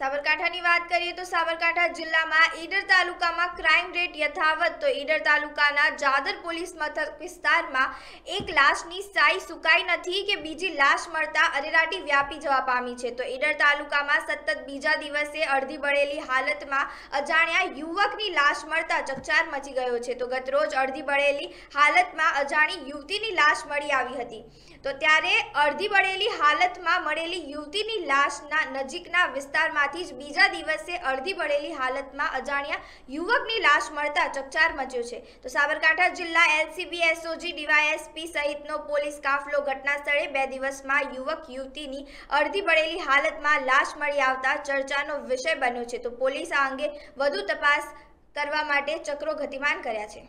સાબરકાંઠાની વાત કરીએ તો સાબરકાંઠા જિલ્લામાં ઈડર તાલુકામાં ક્રાઇમ રેટ યથાવત તો ઈડર તાલુકાના જાદર પોલીસ મથક વિસ્તારમાં એક લાશની સાઈ સુકાઈ નથી કે બીજી લાશ મળતા અરેરાટી વ્યાપી જવા પામી છે તો ઈડર તાલુકામાં સતત બીજા દિવસે અડધી બળેલી હાલતમાં અજાણ્યા યુવકની લાશ મળતા ચકચાર મચી ગયો છે તો ગતરોજ અડધી બળેલી હાલતમાં અજાણી યુવતીની લાશ મળી આવી હતી તો ત્યારે અડધી બળેલી હાલતમાં મળેલી યુવતીની લાશના નજીકના વિસ્તારમાં હોવામાંથી જ બીજા દિવસે અડધી પડેલી હાલતમાં અજાણ્યા યુવકની લાશ મળતા ચકચાર મચ્યો છે તો સાબરકાંઠા જિલ્લા એલસીબી એસઓજી ડીવાયએસપી સહિતનો પોલીસ કાફલો ઘટના સ્થળે બે દિવસમાં યુવક યુવતીની અડધી પડેલી હાલતમાં લાશ મળી આવતા ચર્ચાનો વિષય બન્યો છે તો પોલીસ આ અંગે વધુ તપાસ કરવા માટે ચક્રો ગતિમાન કર્યા છે